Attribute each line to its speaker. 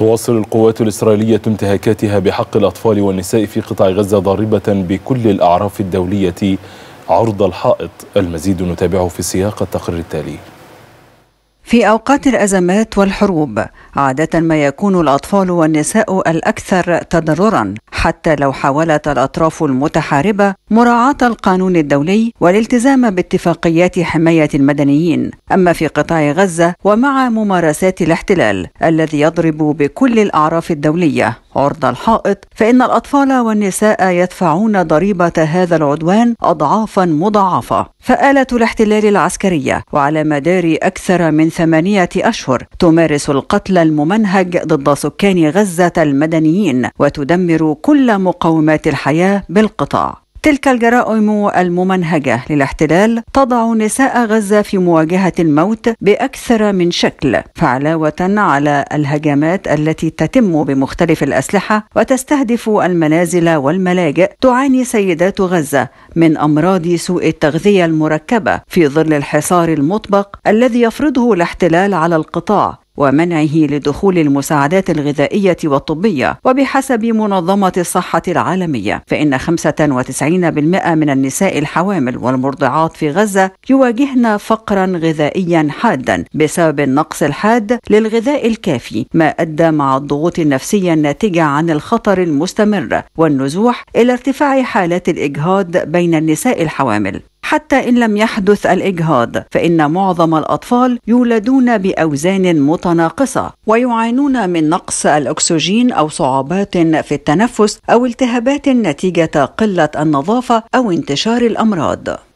Speaker 1: تواصل القوات الإسرائيلية انتهاكاتها بحق الأطفال والنساء في قطاع غزة ضاربة بكل الأعراف الدولية عرض الحائط المزيد نتابعه في سياق التقرير التالي
Speaker 2: في أوقات الأزمات والحروب عادة ما يكون الأطفال والنساء الأكثر تضررا حتى لو حاولت الأطراف المتحاربة مراعاة القانون الدولي والالتزام باتفاقيات حماية المدنيين أما في قطاع غزة ومع ممارسات الاحتلال الذي يضرب بكل الأعراف الدولية عرض الحائط فإن الأطفال والنساء يدفعون ضريبة هذا العدوان أضعافا مضاعفة فآلة الاحتلال العسكرية وعلى مدار أكثر من ثمانية أشهر تمارس القتل الممنهج ضد سكان غزة المدنيين وتدمر كل مقومات الحياة بالقطاع تلك الجرائم الممنهجة للاحتلال تضع نساء غزة في مواجهة الموت بأكثر من شكل فعلاوة على الهجمات التي تتم بمختلف الأسلحة وتستهدف المنازل والملاجئ تعاني سيدات غزة من أمراض سوء التغذية المركبة في ظل الحصار المطبق الذي يفرضه الاحتلال على القطاع ومنعه لدخول المساعدات الغذائية والطبية وبحسب منظمة الصحة العالمية فإن 95% من النساء الحوامل والمرضعات في غزة يواجهن فقرا غذائيا حادا بسبب النقص الحاد للغذاء الكافي ما أدى مع الضغوط النفسية الناتجة عن الخطر المستمر والنزوح إلى ارتفاع حالات الإجهاض بين النساء الحوامل حتى إن لم يحدث الإجهاض فإن معظم الأطفال يولدون بأوزان متناقصة ويعانون من نقص الأكسجين أو صعوبات في التنفس أو التهابات نتيجة قلة النظافة أو انتشار الأمراض